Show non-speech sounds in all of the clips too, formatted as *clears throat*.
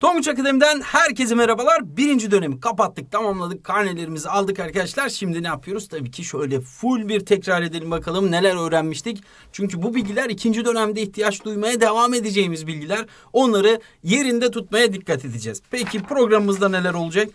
Tonguç Akademi'den herkese merhabalar. Birinci dönemi kapattık, tamamladık. Karnelerimizi aldık arkadaşlar. Şimdi ne yapıyoruz? Tabii ki şöyle full bir tekrar edelim bakalım neler öğrenmiştik. Çünkü bu bilgiler ikinci dönemde ihtiyaç duymaya devam edeceğimiz bilgiler. Onları yerinde tutmaya dikkat edeceğiz. Peki programımızda neler olacak?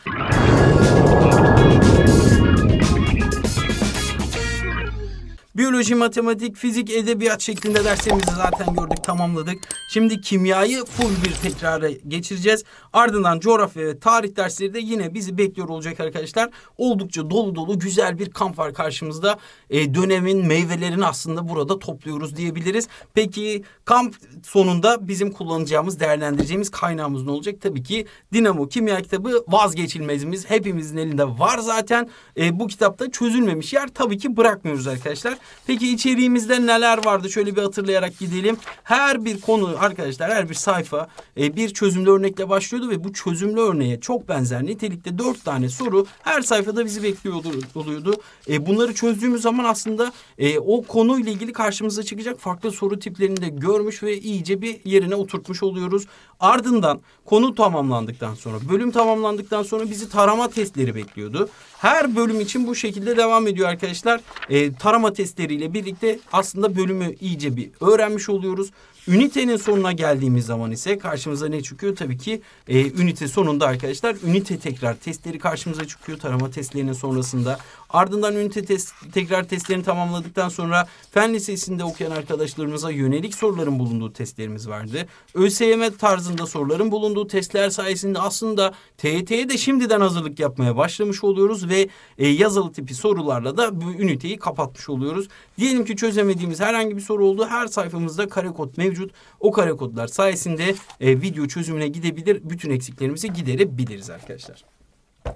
Biyoloji, matematik, fizik, edebiyat şeklinde derslerimizi zaten gördük, tamamladık. Şimdi kimyayı full bir tekrara geçireceğiz. Ardından coğrafya ve tarih dersleri de yine bizi bekliyor olacak arkadaşlar. Oldukça dolu dolu güzel bir kamp var karşımızda. E, dönemin meyvelerini aslında burada topluyoruz diyebiliriz. Peki kamp sonunda bizim kullanacağımız, değerlendireceğimiz kaynağımız ne olacak? Tabii ki Dinamo Kimya kitabı vazgeçilmezimiz. Hepimizin elinde var zaten. E, bu kitapta çözülmemiş yer tabii ki bırakmıyoruz arkadaşlar. Peki içeriğimizde neler vardı? Şöyle bir hatırlayarak gidelim. Her bir konu arkadaşlar her bir sayfa e, bir çözümlü örnekle başlıyordu ve bu çözümlü örneğe çok benzer nitelikte dört tane soru her sayfada bizi bekliyordu oluyordu. E, bunları çözdüğümüz zaman aslında e, o konuyla ilgili karşımıza çıkacak farklı soru tiplerini de görmüş ve iyice bir yerine oturtmuş oluyoruz. Ardından Konu tamamlandıktan sonra, bölüm tamamlandıktan sonra bizi tarama testleri bekliyordu. Her bölüm için bu şekilde devam ediyor arkadaşlar. E, tarama testleriyle birlikte aslında bölümü iyice bir öğrenmiş oluyoruz. Ünitenin sonuna geldiğimiz zaman ise karşımıza ne çıkıyor? Tabii ki e, ünite sonunda arkadaşlar ünite tekrar testleri karşımıza çıkıyor. Tarama testlerinin sonrasında Ardından ünite test, tekrar testlerini tamamladıktan sonra fen lisesinde okuyan arkadaşlarımıza yönelik soruların bulunduğu testlerimiz vardı. ÖSYM tarzında soruların bulunduğu testler sayesinde aslında TYT'ye de şimdiden hazırlık yapmaya başlamış oluyoruz ve e, yazılı tipi sorularla da bu üniteyi kapatmış oluyoruz. Diyelim ki çözemediğimiz herhangi bir soru oldu. Her sayfamızda kare kod mevcut. O kare kodlar sayesinde e, video çözümüne gidebilir. Bütün eksiklerimizi giderebiliriz arkadaşlar.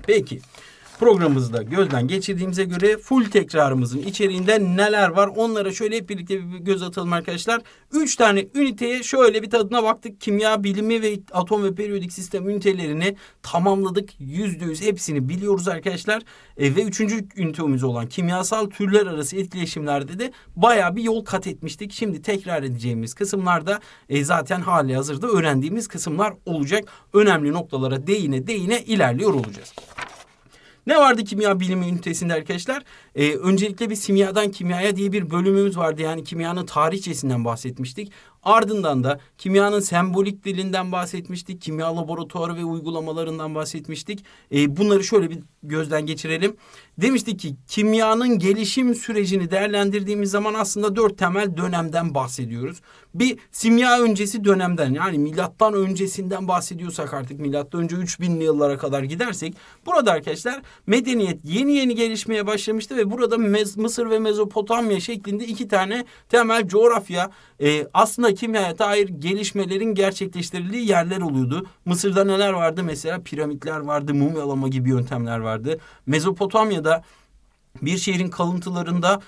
Peki programımızda gözden geçirdiğimize göre full tekrarımızın içeriğinde neler var onlara şöyle hep birlikte bir göz atalım arkadaşlar. Üç tane üniteye şöyle bir tadına baktık. Kimya bilimi ve atom ve periyodik sistem ünitelerini tamamladık. Yüzde yüz hepsini biliyoruz arkadaşlar. E, ve üçüncü ünitemiz olan kimyasal türler arası etkileşimlerde de baya bir yol kat etmiştik. Şimdi tekrar edeceğimiz kısımlarda e, zaten hali hazırda öğrendiğimiz kısımlar olacak. Önemli noktalara değine değine ilerliyor olacağız. Ne vardı kimya bilimi ünitesinde arkadaşlar? Ee, öncelikle bir simyadan kimyaya diye bir bölümümüz vardı. Yani kimyanın tarihçesinden bahsetmiştik. Ardından da kimyanın sembolik dilinden bahsetmiştik. Kimya laboratuvarı ve uygulamalarından bahsetmiştik. E, bunları şöyle bir gözden geçirelim. Demiştik ki kimyanın gelişim sürecini değerlendirdiğimiz zaman aslında dört temel dönemden bahsediyoruz. Bir simya öncesi dönemden yani milattan öncesinden bahsediyorsak artık milattan önce 3000'li yıllara kadar gidersek burada arkadaşlar medeniyet yeni yeni gelişmeye başlamıştı ve burada Mısır ve Mezopotamya şeklinde iki tane temel coğrafya e, aslında kimyaya dair gelişmelerin gerçekleştirildiği yerler oluyordu. Mısır'da neler vardı? Mesela piramitler vardı, mumyalama gibi yöntemler vardı. Mezopotamya'da bir şehrin kalıntılarında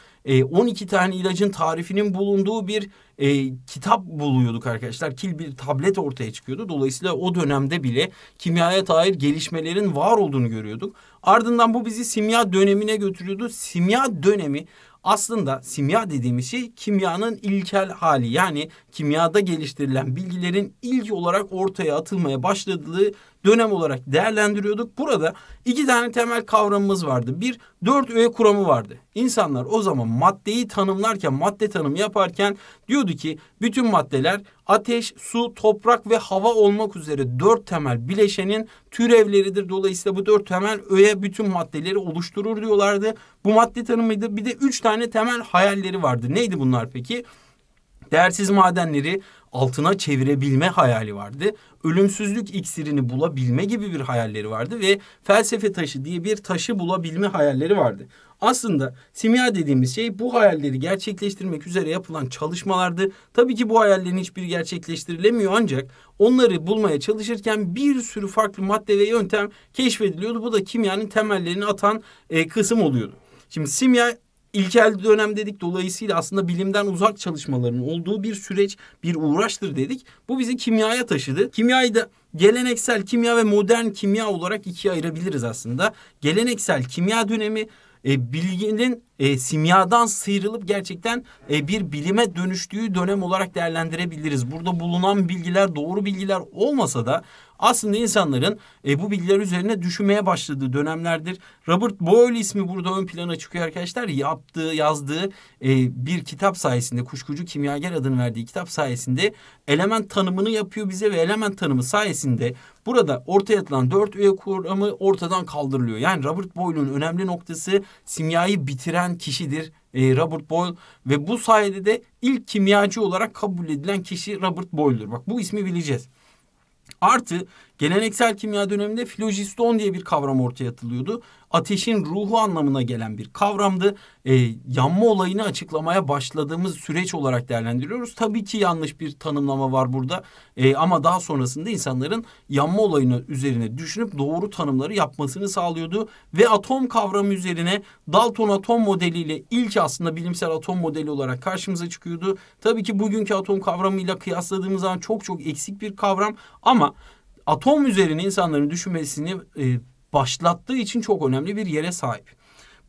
12 e, tane ilacın tarifinin bulunduğu bir e, kitap buluyorduk arkadaşlar. Kil bir tablet ortaya çıkıyordu. Dolayısıyla o dönemde bile kimyaya dair gelişmelerin var olduğunu görüyorduk. Ardından bu bizi simya dönemine götürüyordu. Simya dönemi aslında simya dediğimiz şey kimyanın ilkel hali yani kimyada geliştirilen bilgilerin ilk olarak ortaya atılmaya başladığı dönem olarak değerlendiriyorduk. Burada iki tane temel kavramımız vardı. Bir dört öğe kuramı vardı. İnsanlar o zaman maddeyi tanımlarken madde tanımı yaparken diyordu ki bütün maddeler ateş, su, toprak ve hava olmak üzere dört temel bileşenin türevleridir. Dolayısıyla bu dört temel öğe bütün maddeleri oluşturur diyorlardı. Bu madde tanımıydı. Bir de üç tane temel hayalleri vardı. Neydi bunlar peki? Değersiz madenleri altına çevirebilme hayali vardı. Ölümsüzlük iksirini bulabilme gibi bir hayalleri vardı ve felsefe taşı diye bir taşı bulabilme hayalleri vardı. Aslında simya dediğimiz şey bu hayalleri gerçekleştirmek üzere yapılan çalışmalardı. Tabii ki bu hayallerin hiçbiri gerçekleştirilemiyor ancak onları bulmaya çalışırken bir sürü farklı madde ve yöntem keşfediliyordu. Bu da kimyanın temellerini atan e, kısım oluyordu. Şimdi simya ilkel dönem dedik. Dolayısıyla aslında bilimden uzak çalışmaların olduğu bir süreç, bir uğraştır dedik. Bu bizi kimyaya taşıdı. Kimyayı da geleneksel kimya ve modern kimya olarak ikiye ayırabiliriz aslında. Geleneksel kimya dönemi e, bilginin e, simyadan sıyrılıp gerçekten e, bir bilime dönüştüğü dönem olarak değerlendirebiliriz. Burada bulunan bilgiler doğru bilgiler olmasa da aslında insanların e, bu bilgiler üzerine düşünmeye başladığı dönemlerdir. Robert Boyle ismi burada ön plana çıkıyor arkadaşlar. Yaptığı, yazdığı e, bir kitap sayesinde, kuşkucu kimyager adını verdiği kitap sayesinde element tanımını yapıyor bize ve element tanımı sayesinde burada ortaya atılan dört üye kuramı ortadan kaldırılıyor. Yani Robert Boyle'un önemli noktası simyayı bitiren kişidir e, Robert Boyle ve bu sayede de ilk kimyacı olarak kabul edilen kişi Robert Boyle'dur. Bak bu ismi bileceğiz artı Geleneksel kimya döneminde filojiston diye bir kavram ortaya atılıyordu. Ateşin ruhu anlamına gelen bir kavramdı. E, yanma olayını açıklamaya başladığımız süreç olarak değerlendiriyoruz. Tabii ki yanlış bir tanımlama var burada. E, ama daha sonrasında insanların yanma olayını üzerine düşünüp doğru tanımları yapmasını sağlıyordu. Ve atom kavramı üzerine Dalton atom modeliyle ilk aslında bilimsel atom modeli olarak karşımıza çıkıyordu. Tabii ki bugünkü atom kavramıyla kıyasladığımız zaman çok çok eksik bir kavram ama atom üzerine insanların düşünmesini e, başlattığı için çok önemli bir yere sahip.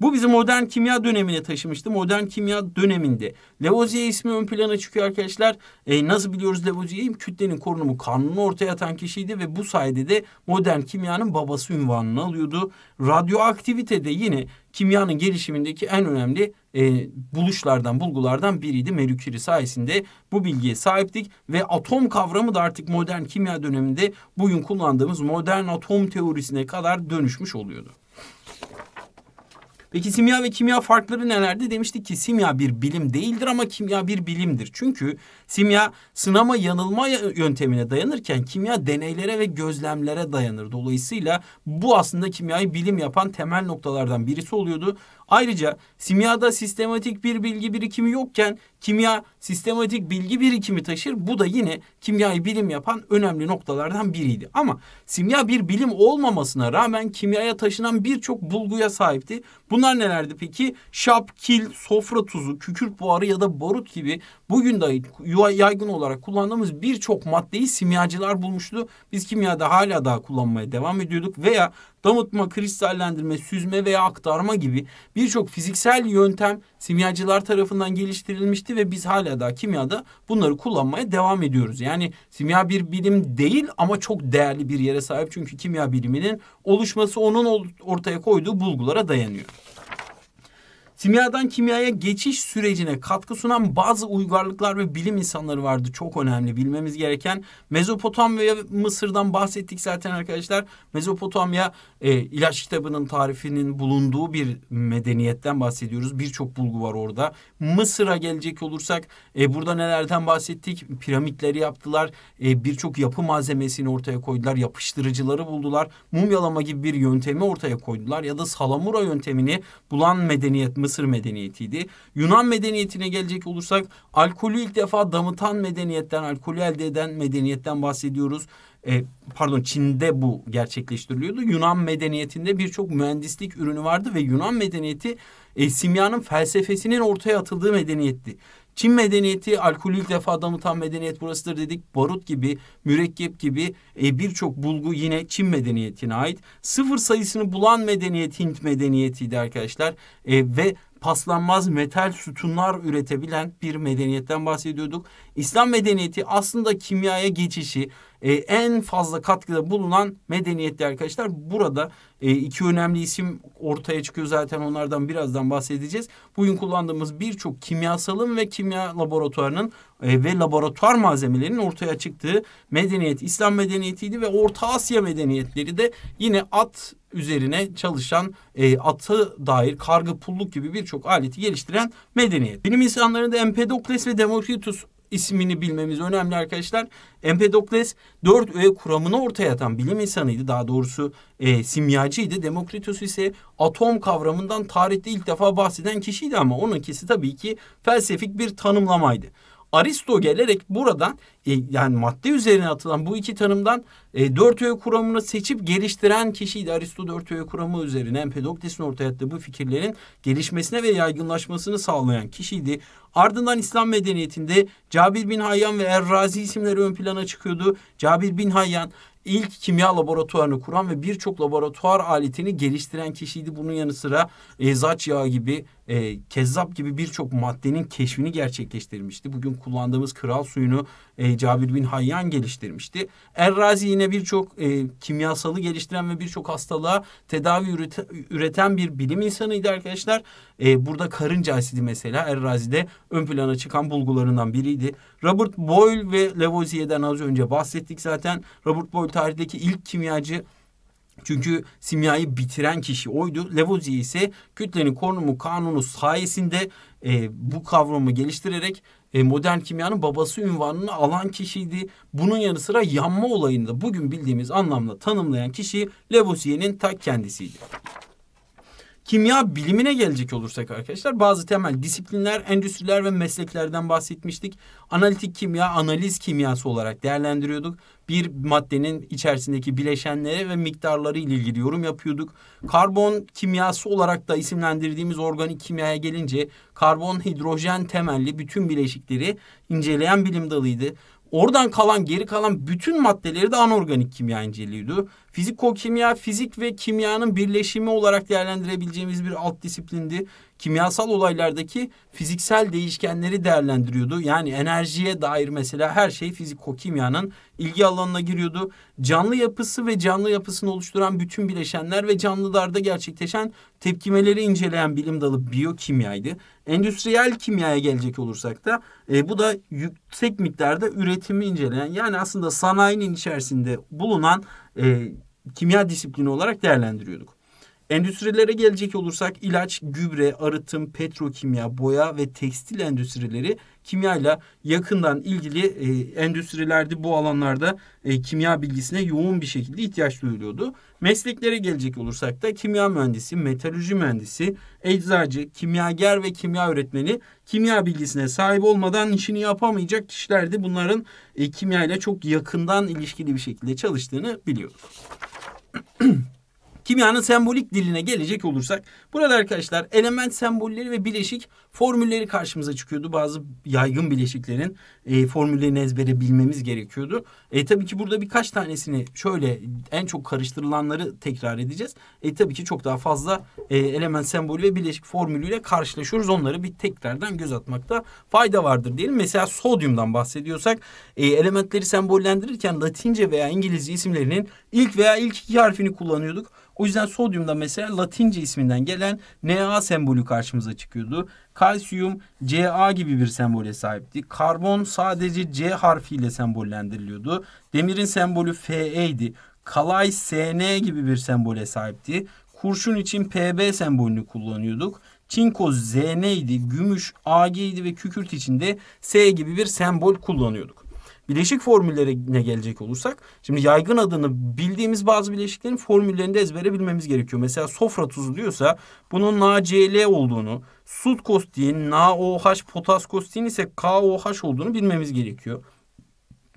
Bu bizi modern kimya dönemine taşımıştı. Modern kimya döneminde Lavoisier ismi ön plana çıkıyor arkadaşlar. E, nasıl biliyoruz Lavoisier'i? Kütlenin korunumu kanunu ortaya atan kişiydi ve bu sayede de modern kimyanın babası ünvanını alıyordu. Radyoaktivite de yine kimyanın gelişimindeki en önemli e, buluşlardan, bulgulardan biriydi. Marie sayesinde bu bilgiye sahiptik ve atom kavramı da artık modern kimya döneminde bugün kullandığımız modern atom teorisine kadar dönüşmüş oluyordu. Peki simya ve kimya farkları nelerdi? Demiştik ki simya bir bilim değildir ama kimya bir bilimdir. Çünkü simya sınama yanılma yöntemine dayanırken kimya deneylere ve gözlemlere dayanır. Dolayısıyla bu aslında kimyayı bilim yapan temel noktalardan birisi oluyordu. Ayrıca simyada sistematik bir bilgi birikimi yokken kimya sistematik bilgi birikimi taşır. Bu da yine kimyayı bilim yapan önemli noktalardan biriydi. Ama simya bir bilim olmamasına rağmen kimyaya taşınan birçok bulguya sahipti. Bunlar nelerdi peki? Şap, kil, sofra tuzu, kükürt buharı ya da barut gibi bugün dahi yaygın olarak kullandığımız birçok maddeyi simyacılar bulmuştu. Biz kimyada hala daha kullanmaya devam ediyorduk veya damıtma, kristallendirme, süzme veya aktarma gibi birçok fiziksel yöntem simyacılar tarafından geliştirilmişti ve biz hala daha kimyada bunları kullanmaya devam ediyoruz. Yani simya bir bilim değil ama çok değerli bir yere sahip çünkü kimya biliminin oluşması onun ortaya koyduğu bulgulara dayanıyor. Simyadan kimyaya geçiş sürecine katkı sunan bazı uygarlıklar ve bilim insanları vardı. Çok önemli bilmemiz gereken Mezopotamya Mısır'dan bahsettik zaten arkadaşlar. Mezopotamya e, ilaç kitabının tarifinin bulunduğu bir medeniyetten bahsediyoruz. Birçok bulgu var orada. Mısır'a gelecek olursak e, burada nelerden bahsettik? Piramitleri yaptılar. E, Birçok yapı malzemesini ortaya koydular. Yapıştırıcıları buldular. Mumyalama gibi bir yöntemi ortaya koydular ya da salamura yöntemini bulan medeniyet Mısır. Mısır medeniyetiydi. Yunan medeniyetine gelecek olursak alkolü ilk defa damıtan medeniyetten, alkolü elde eden medeniyetten bahsediyoruz. E, pardon Çin'de bu gerçekleştiriliyordu. Yunan medeniyetinde birçok mühendislik ürünü vardı ve Yunan medeniyeti e, simyanın felsefesinin ortaya atıldığı medeniyetti. Çin medeniyeti alkolü ilk defa damıtan medeniyet burasıdır dedik. Barut gibi, mürekkep gibi e, birçok bulgu yine Çin medeniyetine ait. Sıfır sayısını bulan medeniyet Hint medeniyetiydi arkadaşlar. E, ve paslanmaz metal sütunlar üretebilen bir medeniyetten bahsediyorduk. İslam medeniyeti aslında kimyaya geçişi e, en fazla katkıda bulunan medeniyetti arkadaşlar. Burada e, iki önemli isim ortaya çıkıyor zaten onlardan birazdan bahsedeceğiz. Bugün kullandığımız birçok kimyasalın ve kimya laboratuvarının e, ve laboratuvar malzemelerinin ortaya çıktığı medeniyet İslam medeniyetiydi ve Orta Asya medeniyetleri de yine at üzerine çalışan e, atı dair kargı pulluk gibi birçok aleti geliştiren medeniyet. Bilim insanlarında Empedokles ve Demokritus ismini bilmemiz önemli arkadaşlar. Empedokles dört öğe kuramını ortaya atan bilim insanıydı. Daha doğrusu e, simyacıydı. Demokritus ise atom kavramından tarihte ilk defa bahseden kişiydi ama onunkisi tabii ki felsefik bir tanımlamaydı. Aristo gelerek buradan e, yani madde üzerine atılan bu iki tanımdan e, dört öğe kuramını seçip geliştiren kişiydi. Aristo dört öğe kuramı üzerine Empedokles'in ortaya attığı bu fikirlerin gelişmesine ve yaygınlaşmasını sağlayan kişiydi. Ardından İslam medeniyetinde Cabir bin Hayyan ve Errazi isimleri ön plana çıkıyordu. Cabir bin Hayyan ilk kimya laboratuvarını kuran ve birçok laboratuvar aletini geliştiren kişiydi. Bunun yanı sıra e, zaç yağı gibi e, kezzap gibi birçok maddenin keşfini gerçekleştirmişti. Bugün kullandığımız kral suyunu e, Cabir bin Hayyan geliştirmişti. Errazi yine birçok e, kimyasalı geliştiren ve birçok hastalığa tedavi üreten bir bilim insanıydı arkadaşlar. E, burada karınca asidi mesela Errazi'de ön plana çıkan bulgularından biriydi. Robert Boyle ve Lavoisier'den az önce bahsettik zaten. Robert Boyle tarihteki ilk kimyacı çünkü simyayı bitiren kişi oydu. Lavoisier ise kütlenin konumu kanunu sayesinde e, bu kavramı geliştirerek e, modern kimyanın babası ünvanını alan kişiydi. Bunun yanı sıra yanma olayını da bugün bildiğimiz anlamda tanımlayan kişi Lavoisier'in ta kendisiydi. Kimya bilimine gelecek olursak arkadaşlar bazı temel disiplinler, endüstriler ve mesleklerden bahsetmiştik. Analitik kimya, analiz kimyası olarak değerlendiriyorduk. Bir maddenin içerisindeki bileşenlere ve miktarları ile ilgili yorum yapıyorduk. Karbon kimyası olarak da isimlendirdiğimiz organik kimyaya gelince karbon hidrojen temelli bütün bileşikleri inceleyen bilim dalıydı. Oradan kalan geri kalan bütün maddeleri de anorganik kimya inceliyordu. Fizikokimya fizik ve kimyanın birleşimi olarak değerlendirebileceğimiz bir alt disiplindi. Kimyasal olaylardaki fiziksel değişkenleri değerlendiriyordu. Yani enerjiye dair mesela her şey fizikokimyanın ilgi alanına giriyordu. Canlı yapısı ve canlı yapısını oluşturan bütün bileşenler ve canlılarda gerçekleşen tepkimeleri inceleyen bilim dalı biyokimyaydı. Endüstriyel kimyaya gelecek olursak da e, bu da yüksek miktarda üretimi inceleyen yani aslında sanayinin içerisinde bulunan e, kimya disiplini olarak değerlendiriyorduk. Endüstrilere gelecek olursak ilaç, gübre, arıtım, petrokimya, boya ve tekstil endüstrileri kimyayla yakından ilgili e, endüstrilerde bu alanlarda e, kimya bilgisine yoğun bir şekilde ihtiyaç duyuluyordu. Mesleklere gelecek olursak da kimya mühendisi, metalürji mühendisi, eczacı, kimyager ve kimya öğretmeni kimya bilgisine sahip olmadan işini yapamayacak kişilerdi. Bunların e, kimyayla çok yakından ilişkili bir şekilde çalıştığını biliyorduk. *clears throat* Kimyanın sembolik diline gelecek olursak burada arkadaşlar element sembolleri ve bileşik formülleri karşımıza çıkıyordu. Bazı yaygın bileşiklerin e, formüllerini ezbere bilmemiz gerekiyordu. E, tabii ki burada birkaç tanesini şöyle en çok karıştırılanları tekrar edeceğiz. E, tabii ki çok daha fazla e, element sembolü ve bileşik formülüyle karşılaşıyoruz. Onları bir tekrardan göz atmakta fayda vardır diyelim. Mesela sodyumdan bahsediyorsak e, elementleri sembollendirirken Latince veya İngilizce isimlerinin ilk veya ilk iki harfini kullanıyorduk. O yüzden sodyumda mesela Latince isminden gelen Na sembolü karşımıza çıkıyordu. Kalsiyum Ca gibi bir sembole sahipti. Karbon sadece C harfiyle sembollendiriliyordu. Demirin sembolü Fe idi. Kalay Sn gibi bir sembole sahipti. Kurşun için Pb sembolünü kullanıyorduk. Çinko Zn idi, gümüş Ag idi ve kükürt de S gibi bir sembol kullanıyorduk bileşik formüllerine gelecek olursak şimdi yaygın adını bildiğimiz bazı bileşiklerin formüllerini de ezbere bilmemiz gerekiyor. Mesela sofra tuzu diyorsa bunun NaCl olduğunu, sud kostiğin NaOH potas kostiğin ise KOH olduğunu bilmemiz gerekiyor.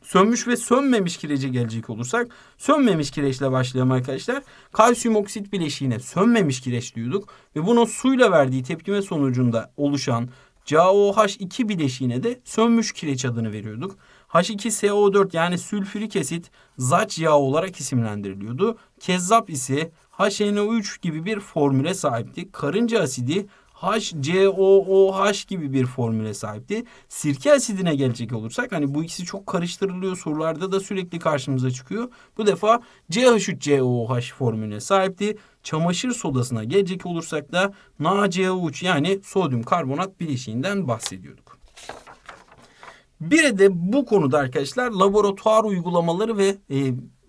Sönmüş ve sönmemiş kirece gelecek olursak sönmemiş kireçle başlayalım arkadaşlar. Kalsiyum oksit bileşiğine sönmemiş kireç diyorduk ve bunun suyla verdiği tepkime sonucunda oluşan CaOH2 bileşiğine de sönmüş kireç adını veriyorduk. H2SO4 yani sülfürik asit zaç yağı olarak isimlendiriliyordu. Kezzap ise HNO3 gibi bir formüle sahipti. Karınca asidi HCOOH gibi bir formüle sahipti. Sirke asidine gelecek olursak hani bu ikisi çok karıştırılıyor sorularda da sürekli karşımıza çıkıyor. Bu defa CH3COOH formülüne sahipti. Çamaşır sodasına gelecek olursak da NaCO3 yani sodyum karbonat bileşiğinden bahsediyorduk. Biri de bu konuda arkadaşlar laboratuvar uygulamaları ve e,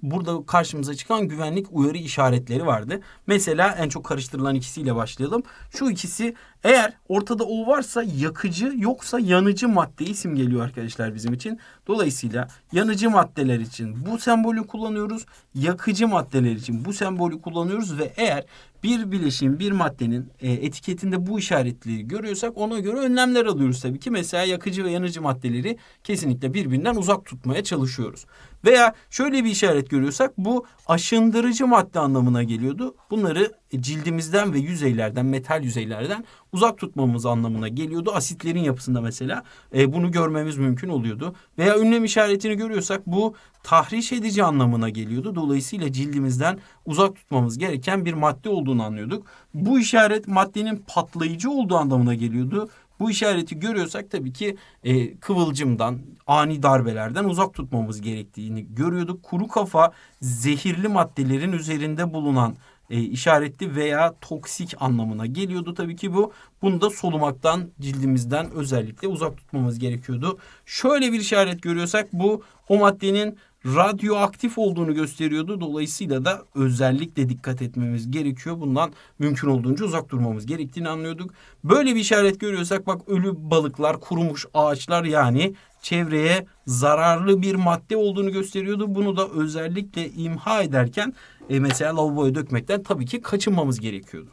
burada karşımıza çıkan güvenlik uyarı işaretleri vardı. Mesela en çok karıştırılan ikisiyle başlayalım. Şu ikisi eğer ortada o varsa yakıcı yoksa yanıcı madde isim geliyor arkadaşlar bizim için. Dolayısıyla yanıcı maddeler için bu sembolü kullanıyoruz. Yakıcı maddeler için bu sembolü kullanıyoruz ve eğer bir bileşim, bir maddenin e, etiketinde bu işaretliği görüyorsak ona göre önlemler alıyoruz tabii ki. Mesela yakıcı ve yanıcı maddeleri kesinlikle birbirinden uzak tutmaya çalışıyoruz. Veya şöyle bir işaret görüyorsak bu aşındırıcı madde anlamına geliyordu. Bunları cildimizden ve yüzeylerden, metal yüzeylerden uzak tutmamız anlamına geliyordu. Asitlerin yapısında mesela e, bunu görmemiz mümkün oluyordu. Veya ünlem işaretini görüyorsak bu tahriş edici anlamına geliyordu. Dolayısıyla cildimizden uzak tutmamız gereken bir madde olduğunu anlıyorduk. Bu işaret maddenin patlayıcı olduğu anlamına geliyordu. Bu işareti görüyorsak tabii ki e, kıvılcımdan, ani darbelerden uzak tutmamız gerektiğini görüyorduk. Kuru kafa zehirli maddelerin üzerinde bulunan e, işaretli veya toksik anlamına geliyordu tabii ki bu. Bunu da solumaktan, cildimizden özellikle uzak tutmamız gerekiyordu. Şöyle bir işaret görüyorsak bu o maddenin radyoaktif olduğunu gösteriyordu. Dolayısıyla da özellikle dikkat etmemiz gerekiyor. Bundan mümkün olduğunca uzak durmamız gerektiğini anlıyorduk. Böyle bir işaret görüyorsak bak ölü balıklar, kurumuş ağaçlar yani çevreye zararlı bir madde olduğunu gösteriyordu. Bunu da özellikle imha ederken e, mesela lavaboya dökmekten tabii ki kaçınmamız gerekiyordu.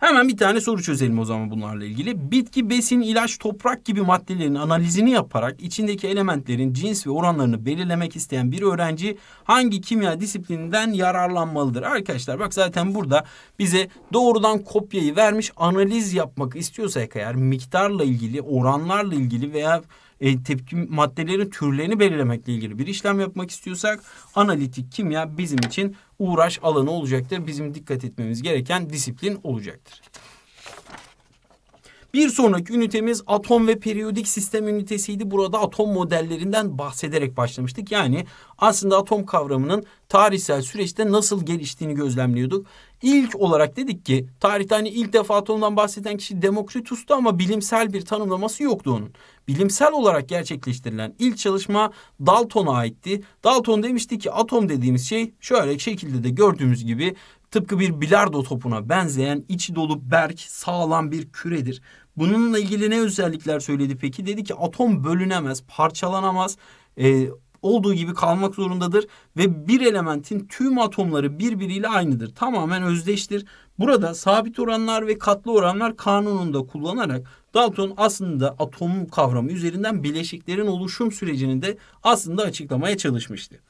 Hemen bir tane soru çözelim o zaman bunlarla ilgili. Bitki, besin, ilaç, toprak gibi maddelerin analizini yaparak içindeki elementlerin cins ve oranlarını belirlemek isteyen bir öğrenci hangi kimya disiplininden yararlanmalıdır? Arkadaşlar bak zaten burada bize doğrudan kopyayı vermiş analiz yapmak istiyorsak eğer miktarla ilgili, oranlarla ilgili veya e, tepki maddelerin türlerini belirlemekle ilgili bir işlem yapmak istiyorsak analitik kimya bizim için uğraş alanı olacaktır. Bizim dikkat etmemiz gereken disiplin olacaktır. Bir sonraki ünitemiz atom ve periyodik sistem ünitesiydi. Burada atom modellerinden bahsederek başlamıştık. Yani aslında atom kavramının tarihsel süreçte nasıl geliştiğini gözlemliyorduk. İlk olarak dedik ki tarihte hani ilk defa Platon'dan bahseden kişi Demokritus'tu ama bilimsel bir tanımlaması yoktu onun. Bilimsel olarak gerçekleştirilen ilk çalışma Dalton'a aitti. Dalton demişti ki atom dediğimiz şey şöyle şekilde de gördüğümüz gibi tıpkı bir bilardo topuna benzeyen içi dolu berk sağlam bir küredir. Bununla ilgili ne özellikler söyledi peki? Dedi ki atom bölünemez, parçalanamaz, e, olduğu gibi kalmak zorundadır ve bir elementin tüm atomları birbiriyle aynıdır. Tamamen özdeştir. Burada sabit oranlar ve katlı oranlar kanununda kullanarak Dalton aslında atom kavramı üzerinden bileşiklerin oluşum sürecini de aslında açıklamaya çalışmıştı.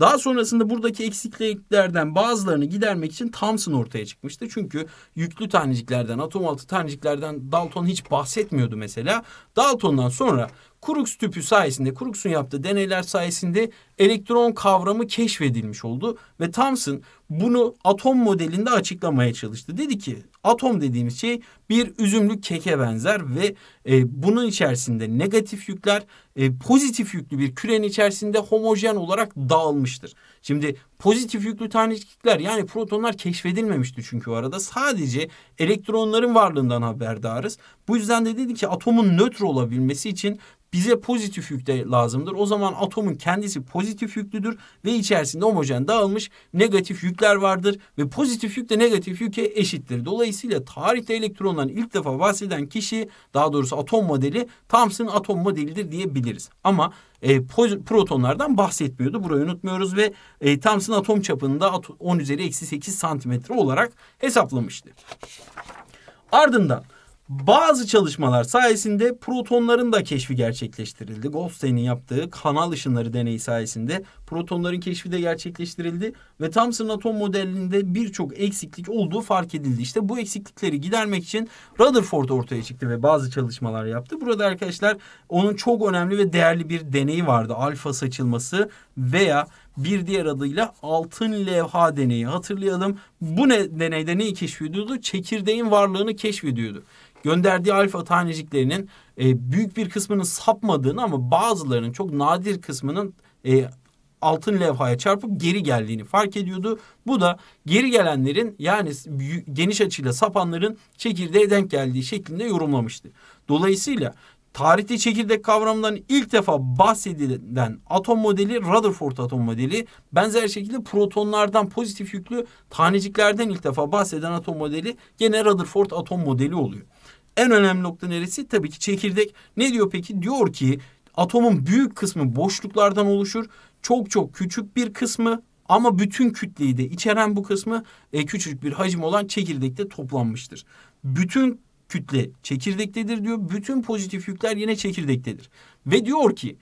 Daha sonrasında buradaki eksikliklerden bazılarını gidermek için Thomson ortaya çıkmıştı. Çünkü yüklü taneciklerden, atom altı taneciklerden Dalton hiç bahsetmiyordu mesela. Dalton'dan sonra Crookes tüpü sayesinde, Crookes'un yaptığı deneyler sayesinde elektron kavramı keşfedilmiş oldu ve Thomson bunu atom modelinde açıklamaya çalıştı. Dedi ki atom dediğimiz şey bir üzümlü keke benzer ve e, bunun içerisinde negatif yükler e, pozitif yüklü bir kürenin içerisinde homojen olarak dağılmıştır. Şimdi pozitif yüklü tanecikler yani protonlar keşfedilmemişti çünkü o arada sadece elektronların varlığından haberdarız. Bu yüzden de dedi ki atomun nötr olabilmesi için bize pozitif yükte lazımdır. O zaman atomun kendisi pozitif yüklüdür ve içerisinde homojen dağılmış negatif yükler vardır ve pozitif yükle negatif yüke eşittir. Dolayısıyla tarihte elektronların ilk defa bahseden kişi daha doğrusu atom modeli Thomson atom modelidir diyebiliriz. Ama e, protonlardan bahsetmiyordu. Burayı unutmuyoruz ve e, Thomson atom çapında 10 üzeri eksi 8 santimetre olarak hesaplamıştı. Ardından bazı çalışmalar sayesinde protonların da keşfi gerçekleştirildi. Goldstein'in yaptığı kanal ışınları deneyi sayesinde protonların keşfi de gerçekleştirildi ve Thomson atom modelinde birçok eksiklik olduğu fark edildi. İşte bu eksiklikleri gidermek için Rutherford ortaya çıktı ve bazı çalışmalar yaptı. Burada arkadaşlar onun çok önemli ve değerli bir deneyi vardı. Alfa saçılması veya bir diğer adıyla altın levha deneyi hatırlayalım. Bu ne, deneyde neyi keşfediyordu? Çekirdeğin varlığını keşfediyordu. Gönderdiği alfa taneciklerinin e, büyük bir kısmının sapmadığını ama bazılarının çok nadir kısmının e, altın levhaya çarpıp geri geldiğini fark ediyordu. Bu da geri gelenlerin yani geniş açıyla sapanların çekirdeğe denk geldiği şeklinde yorumlamıştı. Dolayısıyla Tarihte çekirdek kavramından ilk defa bahsedilen atom modeli Rutherford atom modeli. Benzer şekilde protonlardan pozitif yüklü taneciklerden ilk defa bahseden atom modeli gene Rutherford atom modeli oluyor. En önemli nokta neresi? Tabii ki çekirdek. Ne diyor peki? Diyor ki atomun büyük kısmı boşluklardan oluşur. Çok çok küçük bir kısmı ama bütün kütleyi de içeren bu kısmı e, küçücük bir hacim olan çekirdekte toplanmıştır. Bütün kütle çekirdektedir diyor. Bütün pozitif yükler yine çekirdektedir. Ve diyor ki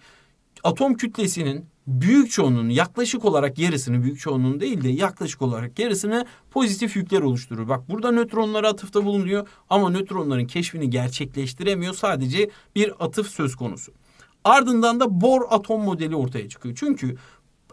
atom kütlesinin büyük çoğunun, yaklaşık olarak yarısını büyük çoğunun değil de yaklaşık olarak yarısını pozitif yükler oluşturur. Bak burada nötronlara atıfta bulunuyor ama nötronların keşfini gerçekleştiremiyor. Sadece bir atıf söz konusu. Ardından da bor atom modeli ortaya çıkıyor. Çünkü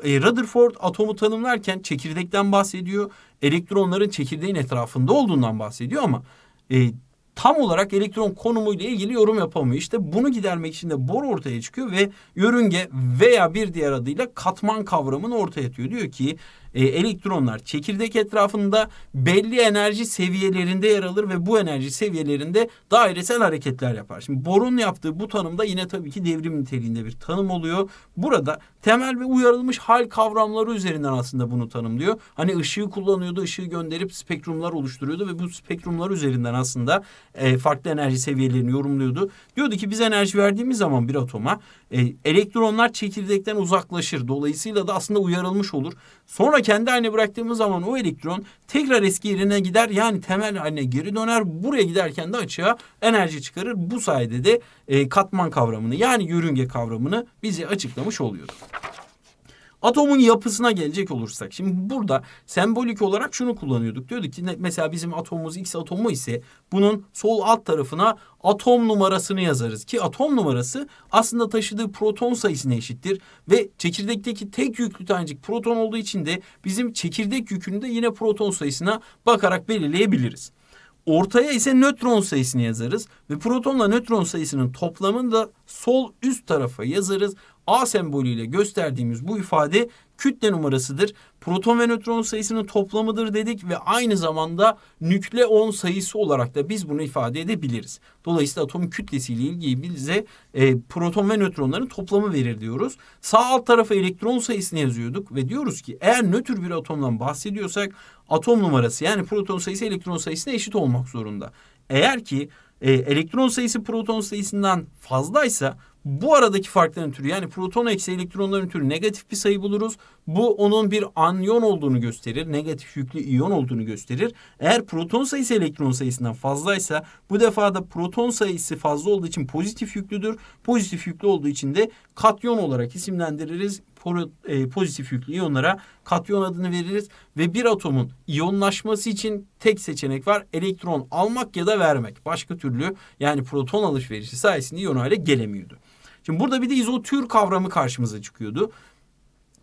e, Rutherford atomu tanımlarken çekirdekten bahsediyor. Elektronların çekirdeğin etrafında olduğundan bahsediyor ama e, tam olarak elektron konumuyla ilgili yorum yapamıyor. İşte bunu gidermek için de bor ortaya çıkıyor ve yörünge veya bir diğer adıyla katman kavramını ortaya atıyor. Diyor ki e, elektronlar çekirdek etrafında belli enerji seviyelerinde yer alır ve bu enerji seviyelerinde dairesel hareketler yapar. Şimdi Bohr'un yaptığı bu tanım da yine tabii ki devrim niteliğinde bir tanım oluyor. Burada temel ve uyarılmış hal kavramları üzerinden aslında bunu tanımlıyor. Hani ışığı kullanıyordu, ışığı gönderip spektrumlar oluşturuyordu ve bu spektrumlar üzerinden aslında e, farklı enerji seviyelerini yorumluyordu. Diyordu ki biz enerji verdiğimiz zaman bir atoma e, elektronlar çekirdekten uzaklaşır. Dolayısıyla da aslında uyarılmış olur. Sonra kendi haline bıraktığımız zaman o elektron tekrar eski yerine gider. Yani temel haline geri döner. Buraya giderken de açığa enerji çıkarır. Bu sayede de e, katman kavramını yani yörünge kavramını bize açıklamış oluyordu. Atomun yapısına gelecek olursak şimdi burada sembolik olarak şunu kullanıyorduk. Diyorduk ki mesela bizim atomumuz X atomu ise bunun sol alt tarafına atom numarasını yazarız ki atom numarası aslında taşıdığı proton sayısına eşittir ve çekirdekteki tek yüklü tanecik proton olduğu için de bizim çekirdek yükünü de yine proton sayısına bakarak belirleyebiliriz. Ortaya ise nötron sayısını yazarız ve protonla nötron sayısının toplamını da sol üst tarafa yazarız. A sembolüyle gösterdiğimiz bu ifade kütle numarasıdır. Proton ve nötron sayısının toplamıdır dedik ve aynı zamanda nükleon sayısı olarak da biz bunu ifade edebiliriz. Dolayısıyla atom kütlesiyle ilgili bize e, proton ve nötronların toplamı verir diyoruz. Sağ alt tarafa elektron sayısını yazıyorduk ve diyoruz ki eğer nötr bir atomdan bahsediyorsak atom numarası yani proton sayısı elektron sayısına eşit olmak zorunda. Eğer ki e, elektron sayısı proton sayısından fazlaysa bu aradaki farkların türü yani proton eksi elektronların türü negatif bir sayı buluruz. Bu onun bir anyon olduğunu gösterir. Negatif yüklü iyon olduğunu gösterir. Eğer proton sayısı elektron sayısından fazlaysa bu defa da proton sayısı fazla olduğu için pozitif yüklüdür. Pozitif yüklü olduğu için de katyon olarak isimlendiririz. E, pozitif yüklü iyonlara katyon adını veririz. Ve bir atomun iyonlaşması için tek seçenek var. Elektron almak ya da vermek. Başka türlü yani proton alışverişi sayesinde iyon hale gelemiyordu. Şimdi burada bir de izotür kavramı karşımıza çıkıyordu.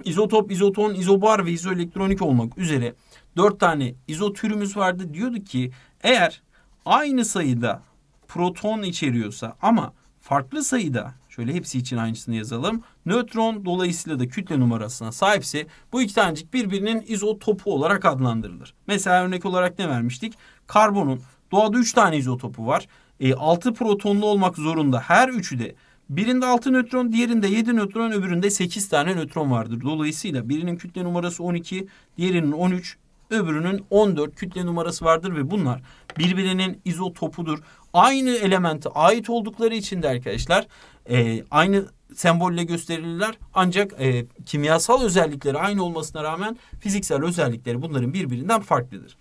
İzotop, izoton, izobar ve izoelektronik olmak üzere dört tane izotürümüz vardı. Diyordu ki eğer aynı sayıda proton içeriyorsa ama farklı sayıda şöyle hepsi için aynısını yazalım. Nötron dolayısıyla da kütle numarasına sahipse bu iki tanecik birbirinin izotopu olarak adlandırılır. Mesela örnek olarak ne vermiştik? Karbonun doğada üç tane izotopu var. E, 6 protonlu olmak zorunda her üçü de Birinde 6 nötron, diğerinde 7 nötron, öbüründe 8 tane nötron vardır. Dolayısıyla birinin kütle numarası 12, diğerinin 13, öbürünün 14 kütle numarası vardır ve bunlar birbirinin izotopudur. Aynı elemente ait oldukları için de arkadaşlar e, aynı sembolle gösterilirler. Ancak e, kimyasal özellikleri aynı olmasına rağmen fiziksel özellikleri bunların birbirinden farklıdır.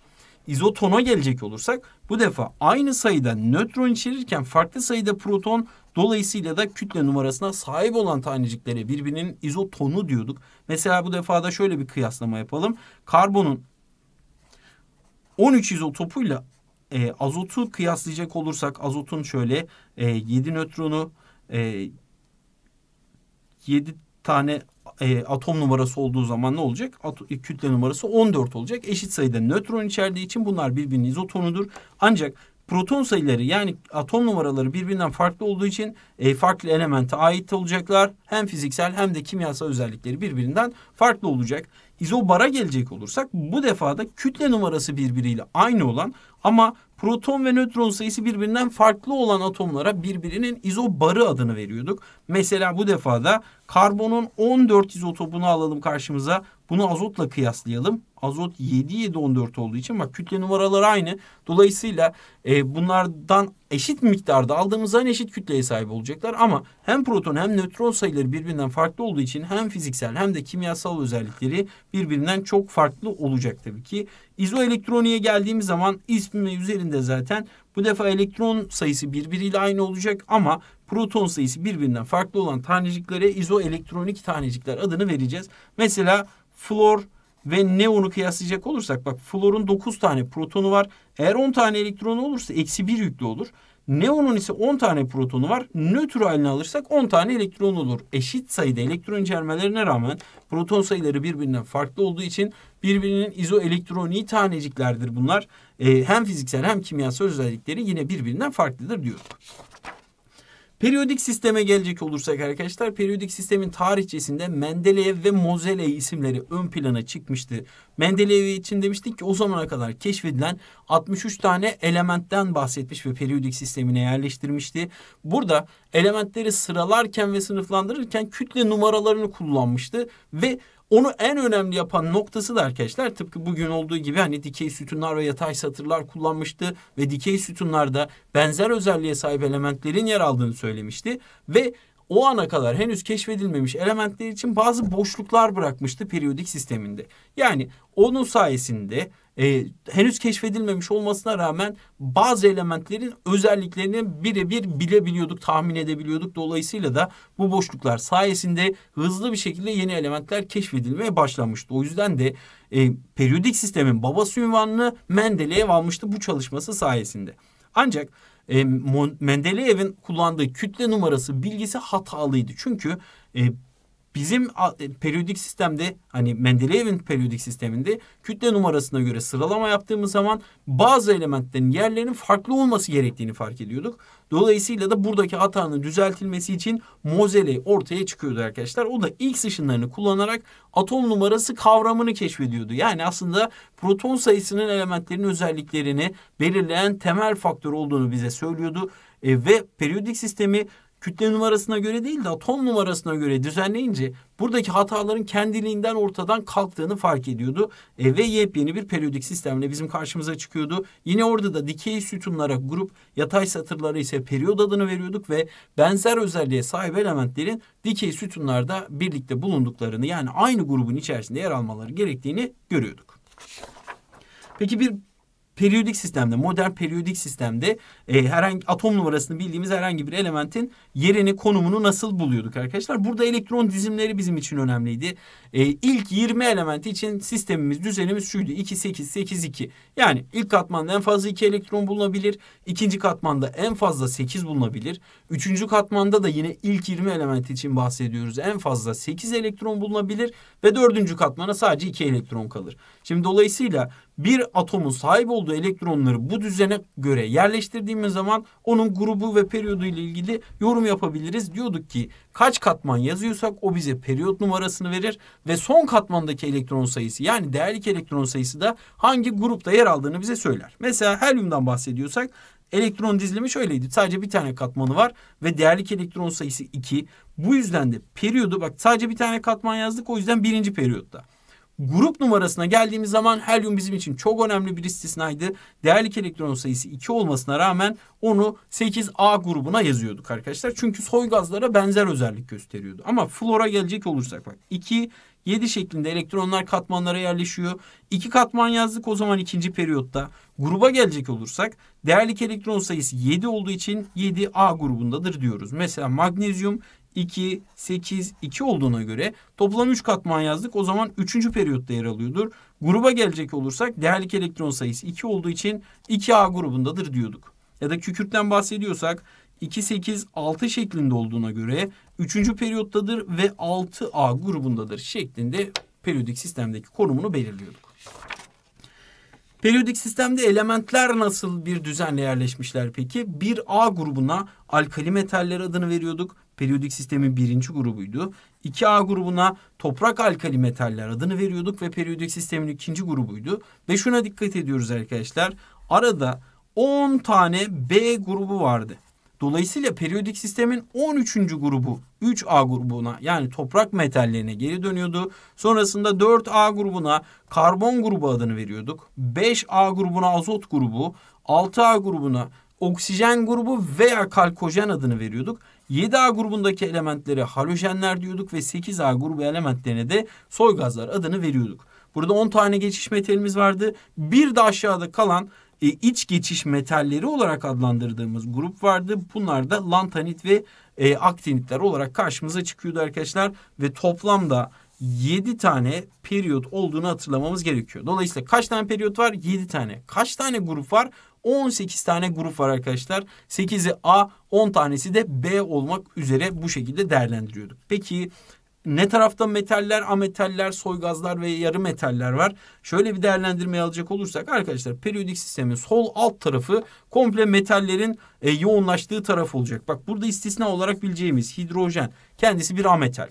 İzotona gelecek olursak bu defa aynı sayıda nötron içerirken farklı sayıda proton Dolayısıyla da kütle numarasına sahip olan taneciklere birbirinin izotonu diyorduk. Mesela bu defada şöyle bir kıyaslama yapalım. Karbonun 13 izotopuyla e, azotu kıyaslayacak olursak azotun şöyle e, 7 nötronu e, 7 tane e, atom numarası olduğu zaman ne olacak? At e, kütle numarası 14 olacak. Eşit sayıda nötron içerdiği için bunlar birbirinin izotonudur. Ancak proton sayıları yani atom numaraları birbirinden farklı olduğu için e, farklı elemente ait olacaklar. Hem fiziksel hem de kimyasal özellikleri birbirinden farklı olacak. İzobara gelecek olursak bu defada kütle numarası birbiriyle aynı olan ama Proton ve nötron sayısı birbirinden farklı olan atomlara birbirinin izobarı adını veriyorduk. Mesela bu defada karbonun 14 izotopunu alalım karşımıza. Bunu azotla kıyaslayalım. Azot 7 7 14 olduğu için bak kütle numaraları aynı. Dolayısıyla e, bunlardan eşit miktarda aldığımız aynı eşit kütleye sahip olacaklar ama hem proton hem nötron sayıları birbirinden farklı olduğu için hem fiziksel hem de kimyasal özellikleri birbirinden çok farklı olacak tabii ki. İzoelektroniğe geldiğimiz zaman ismi ve üzerinde zaten bu defa elektron sayısı birbiriyle aynı olacak ama proton sayısı birbirinden farklı olan taneciklere izoelektronik tanecikler adını vereceğiz. Mesela flor ve neonu kıyaslayacak olursak bak florun 9 tane protonu var. Eğer 10 tane elektronu olursa eksi 1 yüklü olur. Neonun ise 10 tane protonu var. Nötr haline alırsak 10 tane elektron olur. Eşit sayıda elektron içermelerine rağmen proton sayıları birbirinden farklı olduğu için birbirinin izoelektroni taneciklerdir bunlar. Ee, hem fiziksel hem kimyasal özellikleri yine birbirinden farklıdır diyoruz. Periyodik sisteme gelecek olursak arkadaşlar periyodik sistemin tarihçesinde Mendeleev ve Mozeley isimleri ön plana çıkmıştı. Mendeleev için demiştik ki o zamana kadar keşfedilen 63 tane elementten bahsetmiş ve periyodik sistemine yerleştirmişti. Burada elementleri sıralarken ve sınıflandırırken kütle numaralarını kullanmıştı ve onu en önemli yapan noktası da arkadaşlar tıpkı bugün olduğu gibi hani dikey sütunlar ve yatay satırlar kullanmıştı ve dikey sütunlarda benzer özelliğe sahip elementlerin yer aldığını söylemişti ve o ana kadar henüz keşfedilmemiş elementler için bazı boşluklar bırakmıştı periyodik sisteminde. Yani onun sayesinde e, henüz keşfedilmemiş olmasına rağmen bazı elementlerin özelliklerini birebir bilebiliyorduk, tahmin edebiliyorduk. Dolayısıyla da bu boşluklar sayesinde hızlı bir şekilde yeni elementler keşfedilmeye başlamıştı. O yüzden de e, periyodik sistemin babası ünvanını Mendeleev almıştı bu çalışması sayesinde. Ancak e, Mendeleev'in kullandığı kütle numarası bilgisi hatalıydı. Çünkü e, Bizim e, periyodik sistemde hani Mendeleev'in periyodik sisteminde kütle numarasına göre sıralama yaptığımız zaman bazı elementlerin yerlerinin farklı olması gerektiğini fark ediyorduk. Dolayısıyla da buradaki hatanın düzeltilmesi için mozele ortaya çıkıyordu arkadaşlar. O da X ışınlarını kullanarak atom numarası kavramını keşfediyordu. Yani aslında proton sayısının elementlerin özelliklerini belirleyen temel faktör olduğunu bize söylüyordu. E, ve periyodik sistemi kütle numarasına göre değil de atom numarasına göre düzenleyince buradaki hataların kendiliğinden ortadan kalktığını fark ediyordu. E, ve yepyeni bir periyodik sistemle bizim karşımıza çıkıyordu. Yine orada da dikey sütunlara grup, yatay satırlara ise periyod adını veriyorduk ve benzer özelliğe sahip elementlerin dikey sütunlarda birlikte bulunduklarını yani aynı grubun içerisinde yer almaları gerektiğini görüyorduk. Peki bir periyodik sistemde, modern periyodik sistemde e, herhangi atom numarasını bildiğimiz herhangi bir elementin yerini, konumunu nasıl buluyorduk arkadaşlar? Burada elektron dizimleri bizim için önemliydi. E, ilk 20 elementi için sistemimiz, düzenimiz şuydu. 2, 8, 8, 2. Yani ilk katmanda en fazla 2 elektron bulunabilir. ikinci katmanda en fazla 8 bulunabilir. Üçüncü katmanda da yine ilk 20 elementi için bahsediyoruz. En fazla 8 elektron bulunabilir ve dördüncü katmana sadece 2 elektron kalır. Şimdi dolayısıyla bir atomun sahip olduğu elektronları bu düzene göre yerleştirdiğimiz zaman onun grubu ve periyodu ile ilgili yorum yapabiliriz. Diyorduk ki kaç katman yazıyorsak o bize periyot numarasını verir ve son katmandaki elektron sayısı yani değerli elektron sayısı da hangi grupta yer aldığını bize söyler. Mesela helyumdan bahsediyorsak elektron dizilimi şöyleydi. Sadece bir tane katmanı var ve değerli elektron sayısı 2. Bu yüzden de periyodu bak sadece bir tane katman yazdık o yüzden birinci periyotta. Grup numarasına geldiğimiz zaman helyum bizim için çok önemli bir istisnaydı. Değerli elektron sayısı 2 olmasına rağmen onu 8A grubuna yazıyorduk arkadaşlar. Çünkü soy gazlara benzer özellik gösteriyordu. Ama flora gelecek olursak bak 2 7 şeklinde elektronlar katmanlara yerleşiyor. 2 katman yazdık o zaman ikinci periyotta. Gruba gelecek olursak değerli elektron sayısı 7 olduğu için 7A grubundadır diyoruz. Mesela magnezyum 2, 8, 2 olduğuna göre toplam 3 katman yazdık. O zaman 3. periyotta yer alıyordur. Gruba gelecek olursak değerlik elektron sayısı 2 olduğu için 2A grubundadır diyorduk. Ya da kükürtten bahsediyorsak 2, 8, 6 şeklinde olduğuna göre 3. periyottadır ve 6A grubundadır şeklinde periyodik sistemdeki konumunu belirliyorduk. Periyodik sistemde elementler nasıl bir düzenle yerleşmişler peki? 1 A grubuna alkali metaller adını veriyorduk periyodik sistemin birinci grubuydu. 2A grubuna toprak alkali metaller adını veriyorduk ve periyodik sistemin ikinci grubuydu. Ve şuna dikkat ediyoruz arkadaşlar. Arada 10 tane B grubu vardı. Dolayısıyla periyodik sistemin 13. grubu 3A grubuna yani toprak metallerine geri dönüyordu. Sonrasında 4A grubuna karbon grubu adını veriyorduk. 5A grubuna azot grubu, 6A grubuna oksijen grubu veya kalkojen adını veriyorduk. 7A grubundaki elementlere halojenler diyorduk ve 8A grubu elementlerine de soy gazlar adını veriyorduk. Burada 10 tane geçiş metalimiz vardı. Bir de aşağıda kalan e, iç geçiş metalleri olarak adlandırdığımız grup vardı. Bunlar da lantanit ve e, aktinitler olarak karşımıza çıkıyordu arkadaşlar. Ve toplamda 7 tane periyot olduğunu hatırlamamız gerekiyor. Dolayısıyla kaç tane periyot var? 7 tane. Kaç tane grup var? 18 tane grup var arkadaşlar. 8'i A, 10 tanesi de B olmak üzere bu şekilde değerlendiriyorduk. Peki ne tarafta metaller, ametaller, soygazlar ve yarı metaller var? Şöyle bir değerlendirmeye alacak olursak arkadaşlar periyodik sistemin sol alt tarafı komple metallerin e, yoğunlaştığı taraf olacak. Bak burada istisna olarak bileceğimiz hidrojen kendisi bir ametal.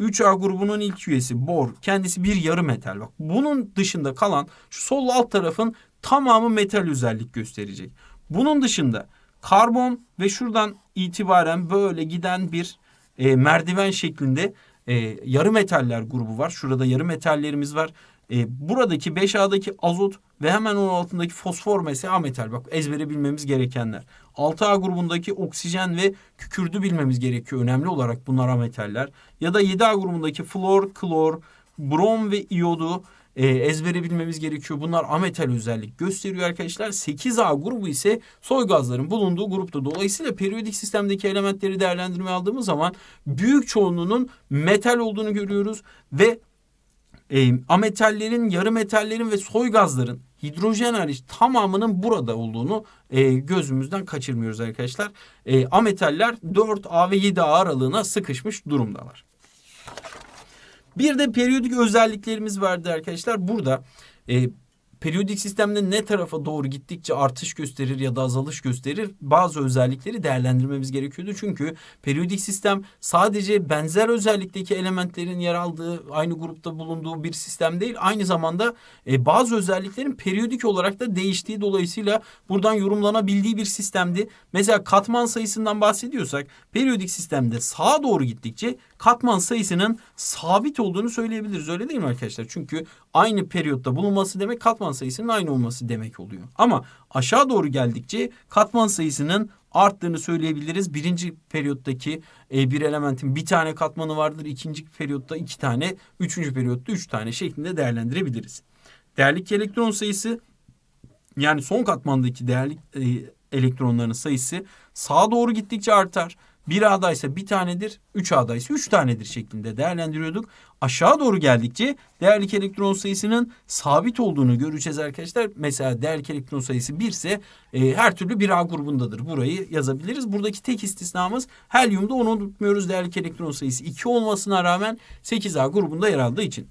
3A grubunun ilk üyesi bor kendisi bir yarı metal. Bak bunun dışında kalan şu sol alt tarafın tamamı metal özellik gösterecek. Bunun dışında karbon ve şuradan itibaren böyle giden bir e, merdiven şeklinde e, yarı metaller grubu var. Şurada yarı metallerimiz var. E, buradaki 5A'daki azot ve hemen onun altındaki fosfor mesela metal. Bak ezbere bilmemiz gerekenler. 6A grubundaki oksijen ve kükürdü bilmemiz gerekiyor. Önemli olarak bunlar ametaller. Ya da 7A grubundaki flor, klor, brom ve iyodu e, ezbere bilmemiz gerekiyor. Bunlar ametal özellik gösteriyor arkadaşlar. 8A grubu ise soy gazların bulunduğu grupta. Dolayısıyla periyodik sistemdeki elementleri değerlendirmeye aldığımız zaman büyük çoğunluğunun metal olduğunu görüyoruz ve e, ametallerin, yarı metallerin ve soy gazların hidrojen hariç tamamının burada olduğunu e, gözümüzden kaçırmıyoruz arkadaşlar. E, ametaller 4A ve 7A aralığına sıkışmış durumdalar. Bir de periyodik özelliklerimiz vardı arkadaşlar. Burada e, periyodik sistemde ne tarafa doğru gittikçe artış gösterir ya da azalış gösterir bazı özellikleri değerlendirmemiz gerekiyordu. Çünkü periyodik sistem sadece benzer özellikteki elementlerin yer aldığı aynı grupta bulunduğu bir sistem değil. Aynı zamanda e, bazı özelliklerin periyodik olarak da değiştiği dolayısıyla buradan yorumlanabildiği bir sistemdi. Mesela katman sayısından bahsediyorsak periyodik sistemde sağa doğru gittikçe katman sayısının sabit olduğunu söyleyebiliriz öyle değil mi arkadaşlar? Çünkü aynı periyotta bulunması demek katman katman sayısının aynı olması demek oluyor. Ama aşağı doğru geldikçe katman sayısının arttığını söyleyebiliriz. Birinci periyottaki e, bir elementin bir tane katmanı vardır. ikinci periyotta iki tane, üçüncü periyotta üç tane şeklinde değerlendirebiliriz. Değerlik elektron sayısı yani son katmandaki değerlik e, elektronların sayısı sağa doğru gittikçe artar. Bir ise bir tanedir, üç ise üç tanedir şeklinde değerlendiriyorduk. Aşağı doğru geldikçe değerlik elektron sayısının sabit olduğunu göreceğiz arkadaşlar. Mesela değerlik elektron sayısı bir ise e, her türlü bir A grubundadır. Burayı yazabiliriz. Buradaki tek istisnamız helyumda onu unutmuyoruz. Değerlik elektron sayısı iki olmasına rağmen 8A grubunda yer aldığı için.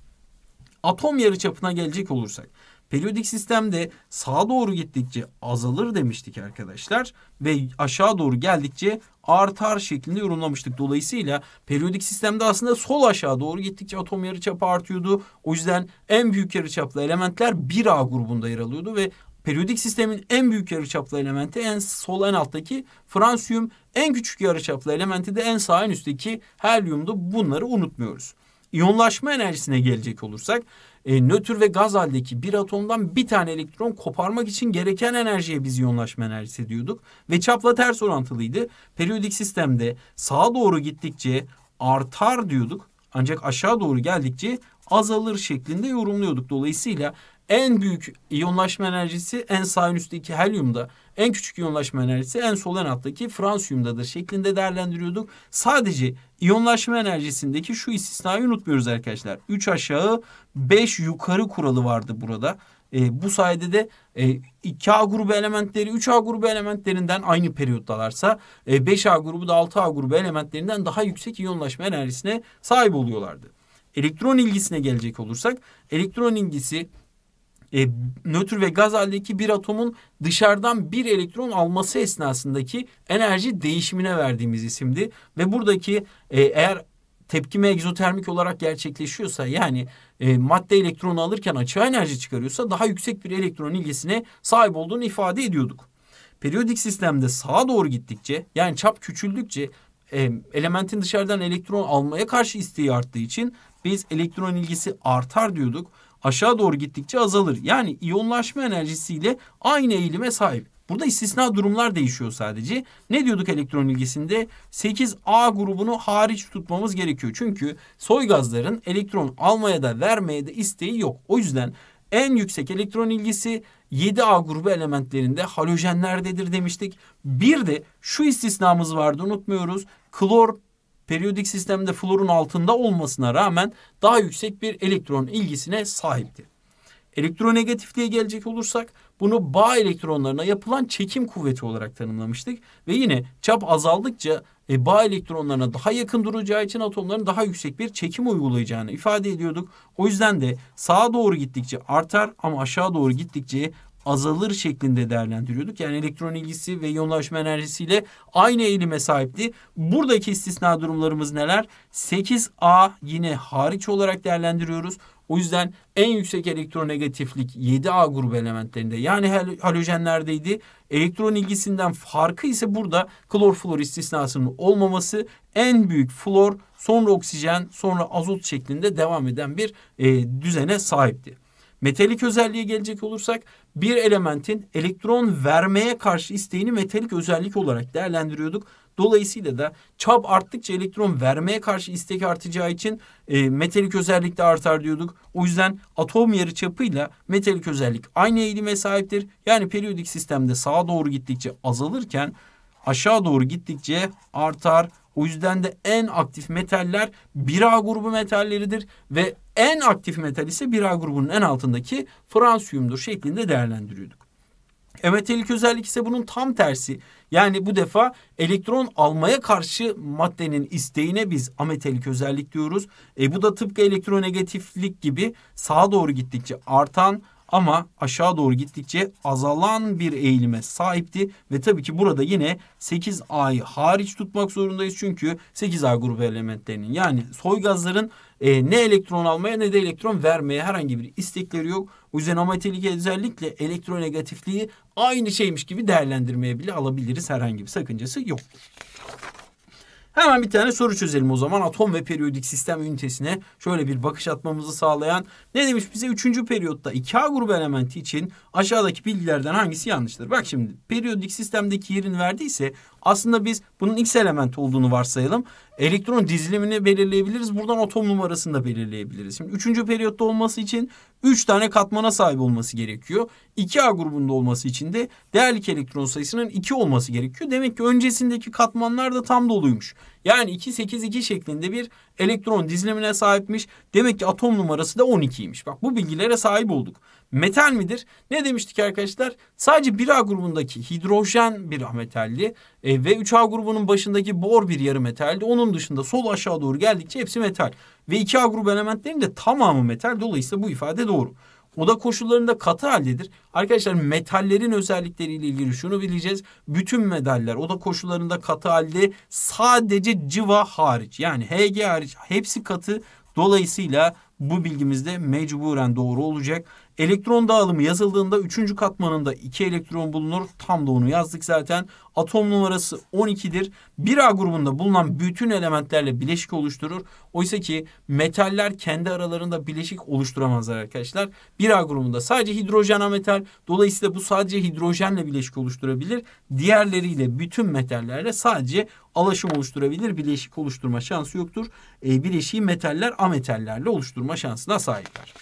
Atom yarıçapına gelecek olursak Periyodik sistemde sağa doğru gittikçe azalır demiştik arkadaşlar ve aşağı doğru geldikçe artar şeklinde yorumlamıştık. Dolayısıyla periyodik sistemde aslında sol aşağı doğru gittikçe atom yarıçapı artıyordu. O yüzden en büyük yarıçaplı elementler 1A grubunda yer alıyordu ve periyodik sistemin en büyük yarıçaplı elementi en sol en alttaki fransiyum, en küçük yarıçaplı elementi de en sağ en üstteki helyumdu. Bunları unutmuyoruz. İyonlaşma enerjisine gelecek olursak e, nötr ve gaz haldeki bir atomdan bir tane elektron koparmak için gereken enerjiye biz iyonlaşma enerjisi diyorduk. Ve çapla ters orantılıydı. Periyodik sistemde sağa doğru gittikçe artar diyorduk. Ancak aşağı doğru geldikçe azalır şeklinde yorumluyorduk. Dolayısıyla en büyük iyonlaşma enerjisi en sağ üstteki helyumda en küçük iyonlaşma enerjisi en sol en alttaki fransiyumdadır şeklinde değerlendiriyorduk. Sadece iyonlaşma enerjisindeki şu istisnayı unutmuyoruz arkadaşlar. 3 aşağı 5 yukarı kuralı vardı burada. E, bu sayede de e, 2A grubu elementleri 3A grubu elementlerinden aynı periyottalarsa e, 5A grubu da 6A grubu elementlerinden daha yüksek iyonlaşma enerjisine sahip oluyorlardı. Elektron ilgisine gelecek olursak elektron ilgisi e, nötr ve gaz haldeki bir atomun dışarıdan bir elektron alması esnasındaki enerji değişimine verdiğimiz isimdi. Ve buradaki e, eğer tepkime egzotermik olarak gerçekleşiyorsa yani e, madde elektronu alırken açığa enerji çıkarıyorsa daha yüksek bir elektron ilgisine sahip olduğunu ifade ediyorduk. Periyodik sistemde sağa doğru gittikçe yani çap küçüldükçe e, elementin dışarıdan elektron almaya karşı isteği arttığı için biz elektron ilgisi artar diyorduk aşağı doğru gittikçe azalır. Yani iyonlaşma enerjisiyle aynı eğilime sahip. Burada istisna durumlar değişiyor sadece. Ne diyorduk elektron ilgisinde? 8A grubunu hariç tutmamız gerekiyor. Çünkü soy gazların elektron almaya da vermeye de isteği yok. O yüzden en yüksek elektron ilgisi 7A grubu elementlerinde halojenlerdedir demiştik. Bir de şu istisnamız vardı unutmuyoruz. Klor periyodik sistemde florun altında olmasına rağmen daha yüksek bir elektron ilgisine sahiptir. Elektronegatifliğe gelecek olursak bunu bağ elektronlarına yapılan çekim kuvveti olarak tanımlamıştık. Ve yine çap azaldıkça e, bağ elektronlarına daha yakın duracağı için atomların daha yüksek bir çekim uygulayacağını ifade ediyorduk. O yüzden de sağa doğru gittikçe artar ama aşağı doğru gittikçe azalır şeklinde değerlendiriyorduk. Yani elektron ilgisi ve iyonlaşma enerjisiyle aynı eğilime sahipti. Buradaki istisna durumlarımız neler? 8A yine hariç olarak değerlendiriyoruz. O yüzden en yüksek elektronegatiflik 7A grubu elementlerinde yani halojenlerdeydi. Elektron ilgisinden farkı ise burada klor flor istisnasının olmaması en büyük flor sonra oksijen sonra azot şeklinde devam eden bir e, düzene sahipti. Metalik özelliğe gelecek olursak bir elementin elektron vermeye karşı isteğini metalik özellik olarak değerlendiriyorduk. Dolayısıyla da çap arttıkça elektron vermeye karşı istek artacağı için e, metalik özellik de artar diyorduk. O yüzden atom yarı çapıyla metalik özellik aynı eğilime sahiptir. Yani periyodik sistemde sağa doğru gittikçe azalırken aşağı doğru gittikçe artar. O yüzden de en aktif metaller 1A grubu metalleridir ve en aktif metal ise bir A grubunun en altındaki fransiyumdur şeklinde değerlendiriyorduk. Emetalik özellik ise bunun tam tersi. Yani bu defa elektron almaya karşı maddenin isteğine biz ametalik özellik diyoruz. E bu da tıpkı elektronegatiflik gibi sağa doğru gittikçe artan ama aşağı doğru gittikçe azalan bir eğilime sahipti ve tabii ki burada yine 8A'yı hariç tutmak zorundayız çünkü 8 ay grubu elementlerinin yani soy gazların e, ne elektron almaya ne de elektron vermeye herhangi bir istekleri yok. O yüzden ametilik özellikle elektronegatifliği aynı şeymiş gibi değerlendirmeye bile alabiliriz herhangi bir sakıncası yok. Hemen bir tane soru çözelim o zaman. Atom ve periyodik sistem ünitesine şöyle bir bakış atmamızı sağlayan ne demiş bize? Üçüncü periyotta 2A grubu elementi için aşağıdaki bilgilerden hangisi yanlıştır? Bak şimdi periyodik sistemdeki yerini verdiyse aslında biz bunun X element olduğunu varsayalım. Elektron dizilimini belirleyebiliriz. Buradan atom numarasını da belirleyebiliriz. Şimdi üçüncü periyotta olması için 3 tane katmana sahip olması gerekiyor. 2A grubunda olması için de değerlik elektron sayısının 2 olması gerekiyor. Demek ki öncesindeki katmanlar da tam doluymuş. Yani 2 8 2 şeklinde bir elektron dizilimine sahipmiş. Demek ki atom numarası da 12'ymiş. Bak bu bilgilere sahip olduk metal midir? Ne demiştik arkadaşlar? Sadece 1A grubundaki hidrojen bir metalli e, ve 3A grubunun başındaki bor bir yarı metaldi. Onun dışında sol aşağı doğru geldikçe hepsi metal. Ve 2A grubu elementlerin de tamamı metal. Dolayısıyla bu ifade doğru. Oda koşullarında katı haldedir. Arkadaşlar metallerin özellikleriyle ilgili şunu bileceğiz. Bütün metaller oda koşullarında katı halde sadece civa hariç yani Hg hariç hepsi katı. Dolayısıyla bu bilgimiz de mecburen doğru olacak. Elektron dağılımı yazıldığında 3. katmanında 2 elektron bulunur. Tam da onu yazdık zaten. Atom numarası 12'dir. 1A grubunda bulunan bütün elementlerle bileşik oluşturur. Oysa ki metaller kendi aralarında bileşik oluşturamazlar arkadaşlar. 1A grubunda sadece hidrojen ametal. Dolayısıyla bu sadece hidrojenle bileşik oluşturabilir. Diğerleriyle bütün metallerle sadece alaşım oluşturabilir. Bileşik oluşturma şansı yoktur. E, bileşiği metaller ametallerle oluşturma şansına sahipler.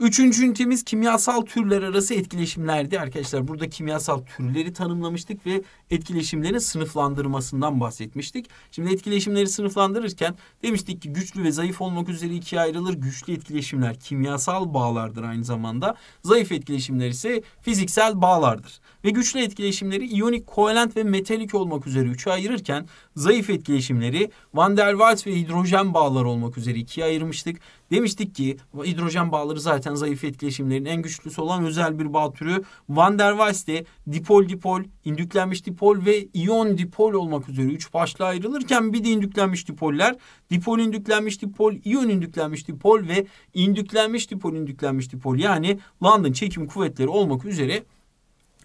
Üçüncü ünitemiz kimyasal türler arası etkileşimlerdi arkadaşlar. Burada kimyasal türleri tanımlamıştık ve etkileşimlerin sınıflandırmasından bahsetmiştik. Şimdi etkileşimleri sınıflandırırken demiştik ki güçlü ve zayıf olmak üzere ikiye ayrılır. Güçlü etkileşimler kimyasal bağlardır aynı zamanda. Zayıf etkileşimler ise fiziksel bağlardır. Ve güçlü etkileşimleri iyonik, kovalent ve metalik olmak üzere üçe ayırırken zayıf etkileşimleri Van der Waals ve hidrojen bağlar olmak üzere ikiye ayırmıştık. Demiştik ki hidrojen bağları zaten zayıf etkileşimlerin en güçlüsü olan özel bir bağ türü. Van der Waals'te dipol dipol, indüklenmiş dipol ve iyon dipol olmak üzere üç başlığa ayrılırken bir de indüklenmiş dipoller, dipol indüklenmiş dipol, iyon indüklenmiş dipol ve indüklenmiş dipol indüklenmiş dipol yani London çekim kuvvetleri olmak üzere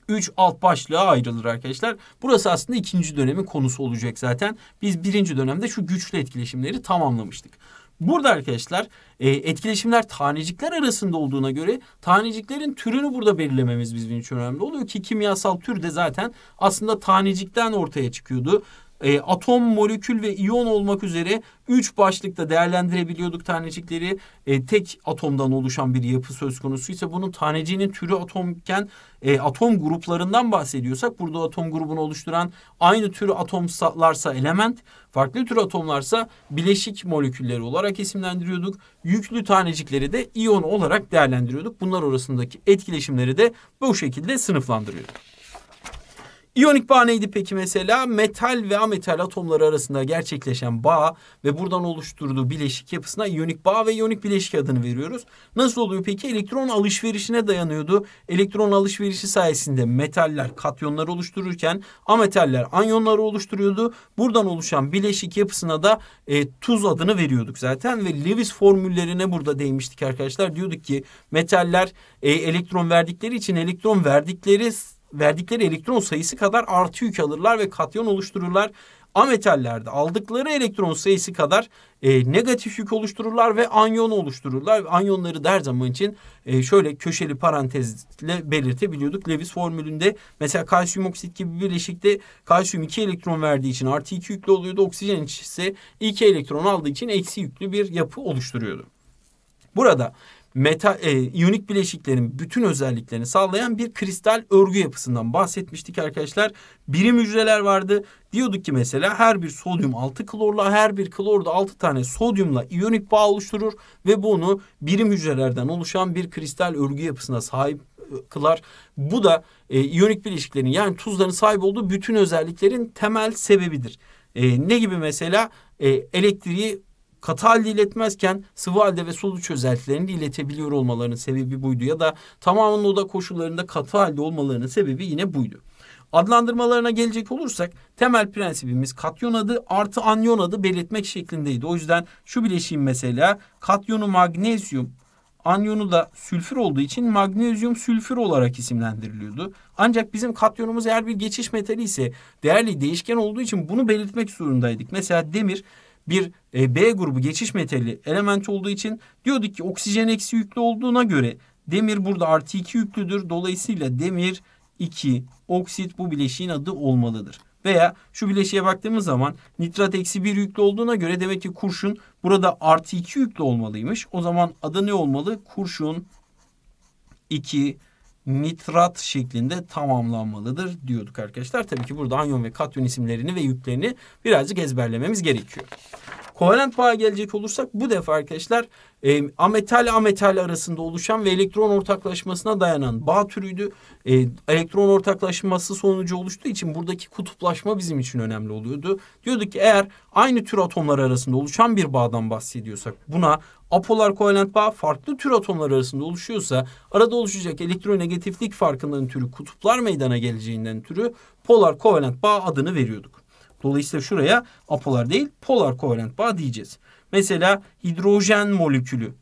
3 alt başlığa ayrılır arkadaşlar. Burası aslında ikinci dönemin konusu olacak zaten. Biz birinci dönemde şu güçlü etkileşimleri tamamlamıştık. Burada arkadaşlar e, etkileşimler tanecikler arasında olduğuna göre taneciklerin türünü burada belirlememiz bizim için önemli oluyor ki kimyasal tür de zaten aslında tanecikten ortaya çıkıyordu e, atom, molekül ve iyon olmak üzere üç başlıkta değerlendirebiliyorduk tanecikleri. E, tek atomdan oluşan bir yapı söz konusu ise bunun taneciğinin türü atomken e, atom gruplarından bahsediyorsak burada atom grubunu oluşturan aynı tür atomlarsa element, farklı tür atomlarsa bileşik molekülleri olarak isimlendiriyorduk. Yüklü tanecikleri de iyon olarak değerlendiriyorduk. Bunlar arasındaki etkileşimleri de bu şekilde sınıflandırıyorduk. İyonik bağ neydi peki mesela? Metal ve ametal atomları arasında gerçekleşen bağ ve buradan oluşturduğu bileşik yapısına iyonik bağ ve iyonik bileşik adını veriyoruz. Nasıl oluyor peki? Elektron alışverişine dayanıyordu. Elektron alışverişi sayesinde metaller katyonlar oluştururken ametaller anyonları oluşturuyordu. Buradan oluşan bileşik yapısına da e, tuz adını veriyorduk zaten ve Lewis formüllerine burada değmiştik arkadaşlar. Diyorduk ki metaller e, elektron verdikleri için elektron verdikleri verdikleri elektron sayısı kadar artı yük alırlar ve katyon oluştururlar. Ametallerde aldıkları elektron sayısı kadar e, negatif yük oluştururlar ve anyon oluştururlar. Anyonları da her zaman için e, şöyle köşeli parantezle belirtebiliyorduk. Lewis formülünde mesela kalsiyum oksit gibi bileşikte kalsiyum 2 elektron verdiği için artı 2 yüklü oluyordu. Oksijen ise 2 elektron aldığı için eksi yüklü bir yapı oluşturuyordu. Burada meta e, iyonik bileşiklerin bütün özelliklerini sağlayan bir kristal örgü yapısından bahsetmiştik arkadaşlar. Birim hücreler vardı. Diyorduk ki mesela her bir sodyum 6 klorla her bir klorda 6 tane sodyumla iyonik bağ oluşturur ve bunu birim hücrelerden oluşan bir kristal örgü yapısına sahip e, kılar. Bu da e, iyonik bileşiklerin yani tuzların sahip olduğu bütün özelliklerin temel sebebidir. E, ne gibi mesela e, elektriği katı halde iletmezken sıvı halde ve soluç özelliklerini iletebiliyor olmalarının sebebi buydu. Ya da tamamen oda koşullarında katı halde olmalarının sebebi yine buydu. Adlandırmalarına gelecek olursak temel prensibimiz katyon adı artı anyon adı belirtmek şeklindeydi. O yüzden şu bileşiğin mesela katyonu magnezyum anyonu da sülfür olduğu için magnezyum sülfür olarak isimlendiriliyordu. Ancak bizim katyonumuz eğer bir geçiş metali ise değerli değişken olduğu için bunu belirtmek zorundaydık. Mesela demir bir e, B grubu geçiş metali element olduğu için diyorduk ki oksijen eksi yüklü olduğuna göre demir burada artı 2 yüklüdür. Dolayısıyla demir 2 oksit bu bileşiğin adı olmalıdır. Veya şu bileşiğe baktığımız zaman nitrat eksi 1 yüklü olduğuna göre demek ki kurşun burada artı 2 yüklü olmalıymış. O zaman adı ne olmalı? Kurşun 2 nitrat şeklinde tamamlanmalıdır diyorduk arkadaşlar. Tabii ki burada anyon ve katyon isimlerini ve yüklerini birazcık ezberlememiz gerekiyor. Kovalent bağ gelecek olursak bu defa arkadaşlar e, ametal ametal arasında oluşan ve elektron ortaklaşmasına dayanan bağ türüydü. E, elektron ortaklaşması sonucu oluştuğu için buradaki kutuplaşma bizim için önemli oluyordu. Diyorduk ki eğer aynı tür atomlar arasında oluşan bir bağdan bahsediyorsak buna apolar kovalent bağ farklı tür atomlar arasında oluşuyorsa arada oluşacak elektronegatiflik farkından türü kutuplar meydana geleceğinden türü polar kovalent bağ adını veriyorduk. Dolayısıyla şuraya apolar değil polar kovalent bağ diyeceğiz. Mesela hidrojen molekülü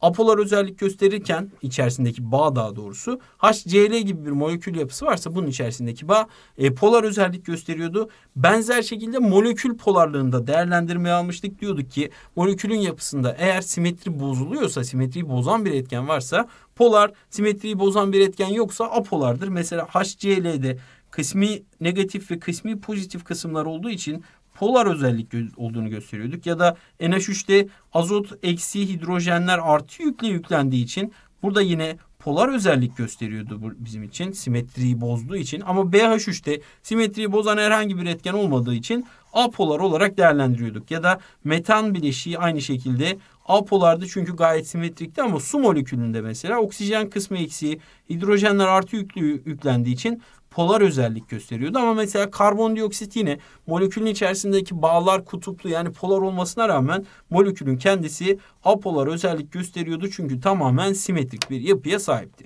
apolar özellik gösterirken içerisindeki bağ daha doğrusu HCl gibi bir molekül yapısı varsa bunun içerisindeki bağ e, polar özellik gösteriyordu. Benzer şekilde molekül polarlığında değerlendirmeye almıştık diyorduk ki molekülün yapısında eğer simetri bozuluyorsa simetriyi bozan bir etken varsa polar simetriyi bozan bir etken yoksa apolardır. Mesela HCl'de kısmi negatif ve kısmi pozitif kısımlar olduğu için polar özellik olduğunu gösteriyorduk. Ya da NH3'te azot eksi hidrojenler artı yükle yüklendiği için burada yine polar özellik gösteriyordu bizim için. Simetriyi bozduğu için ama BH3'te simetriyi bozan herhangi bir etken olmadığı için apolar olarak değerlendiriyorduk. Ya da metan bileşiği aynı şekilde apolardı çünkü gayet simetrikti ama su molekülünde mesela oksijen kısmı eksiği hidrojenler artı yüklü yüklendiği için polar özellik gösteriyordu. Ama mesela karbondioksit yine molekülün içerisindeki bağlar kutuplu yani polar olmasına rağmen molekülün kendisi apolar özellik gösteriyordu. Çünkü tamamen simetrik bir yapıya sahipti.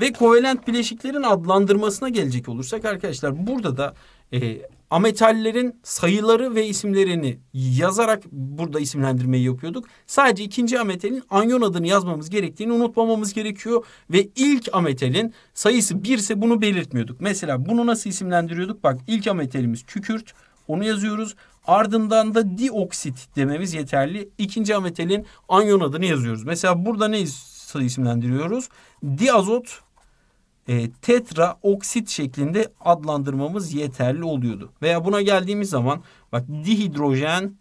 Ve kovalent bileşiklerin adlandırmasına gelecek olursak arkadaşlar burada da e, ametallerin sayıları ve isimlerini yazarak burada isimlendirmeyi yapıyorduk. Sadece ikinci ametalin anyon adını yazmamız gerektiğini unutmamamız gerekiyor. Ve ilk ametalin sayısı bir ise bunu belirtmiyorduk. Mesela bunu nasıl isimlendiriyorduk? Bak ilk ametalimiz kükürt. Onu yazıyoruz. Ardından da dioksit dememiz yeterli. İkinci ametalin anyon adını yazıyoruz. Mesela burada ne isimlendiriyoruz? Diazot e, tetra oksit şeklinde adlandırmamız yeterli oluyordu. Veya buna geldiğimiz zaman bak dihidrojen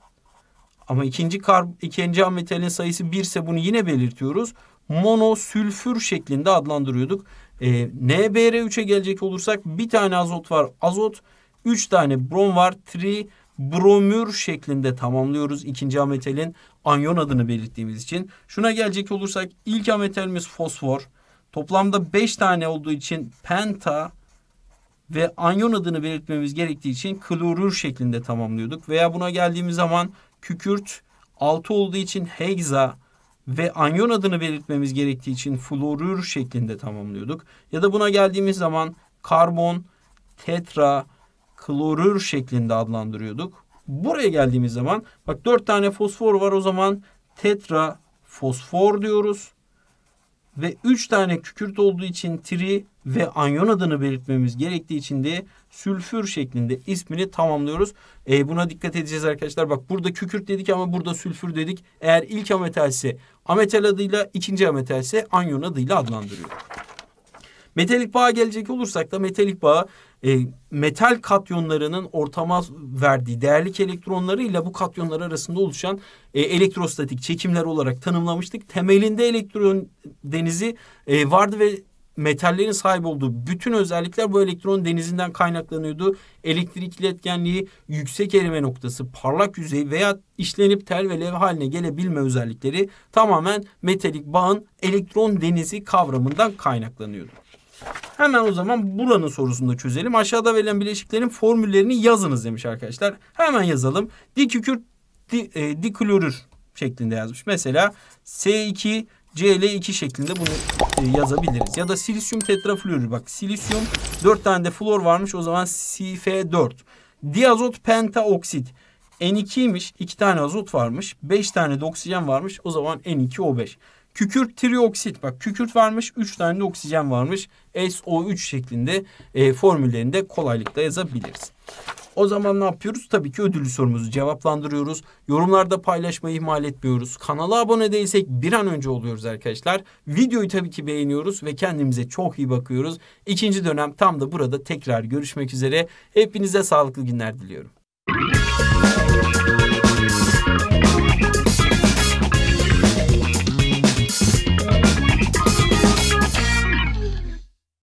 ama ikinci kar ikinci ametalin sayısı birse bunu yine belirtiyoruz. Monosülfür şeklinde adlandırıyorduk. E, NBr3'e gelecek olursak bir tane azot var. Azot üç tane brom var. Tri bromür şeklinde tamamlıyoruz ikinci ametalin anyon adını belirttiğimiz için. Şuna gelecek olursak ilk ametalimiz fosfor. Toplamda 5 tane olduğu için penta ve anyon adını belirtmemiz gerektiği için klorür şeklinde tamamlıyorduk. Veya buna geldiğimiz zaman kükürt 6 olduğu için hexa ve anyon adını belirtmemiz gerektiği için florür şeklinde tamamlıyorduk. Ya da buna geldiğimiz zaman karbon, tetra, klorür şeklinde adlandırıyorduk. Buraya geldiğimiz zaman bak 4 tane fosfor var o zaman tetra fosfor diyoruz ve 3 tane kükürt olduğu için tri ve anyon adını belirtmemiz gerektiği için de sülfür şeklinde ismini tamamlıyoruz. E, buna dikkat edeceğiz arkadaşlar. Bak burada kükürt dedik ama burada sülfür dedik. Eğer ilk ametal ise ametal adıyla, ikinci ametal ise anyon adıyla adlandırıyor. Metalik bağa gelecek olursak da metalik bağı e, metal katyonlarının ortama verdiği değerlik elektronları ile bu katyonlar arasında oluşan e, elektrostatik çekimler olarak tanımlamıştık. Temelinde elektron denizi e, vardı ve metallerin sahip olduğu bütün özellikler bu elektron denizinden kaynaklanıyordu. Elektrik iletkenliği, yüksek erime noktası, parlak yüzey veya işlenip tel ve levha haline gelebilme özellikleri tamamen metalik bağın elektron denizi kavramından kaynaklanıyordu. Hemen o zaman buranın sorusunu da çözelim. Aşağıda verilen bileşiklerin formüllerini yazınız demiş arkadaşlar. Hemen yazalım. Dikükür, di, e, diklorür şeklinde yazmış. Mesela S2 CL2 şeklinde bunu e, yazabiliriz. Ya da silisyum tetraflorür. Bak silisyum 4 tane de flor varmış. O zaman SF4. Diazot pentaoksit. N2'ymiş. 2 tane azot varmış. 5 tane de oksijen varmış. O zaman N2O5. Kükürt trioksit bak kükürt varmış 3 tane de oksijen varmış. SO3 şeklinde e, formüllerinde kolaylıkla yazabiliriz. O zaman ne yapıyoruz? Tabii ki ödüllü sorumuzu cevaplandırıyoruz. Yorumlarda paylaşmayı ihmal etmiyoruz. Kanala abone değilsek bir an önce oluyoruz arkadaşlar. Videoyu tabii ki beğeniyoruz ve kendimize çok iyi bakıyoruz. İkinci dönem tam da burada tekrar görüşmek üzere. Hepinize sağlıklı günler diliyorum.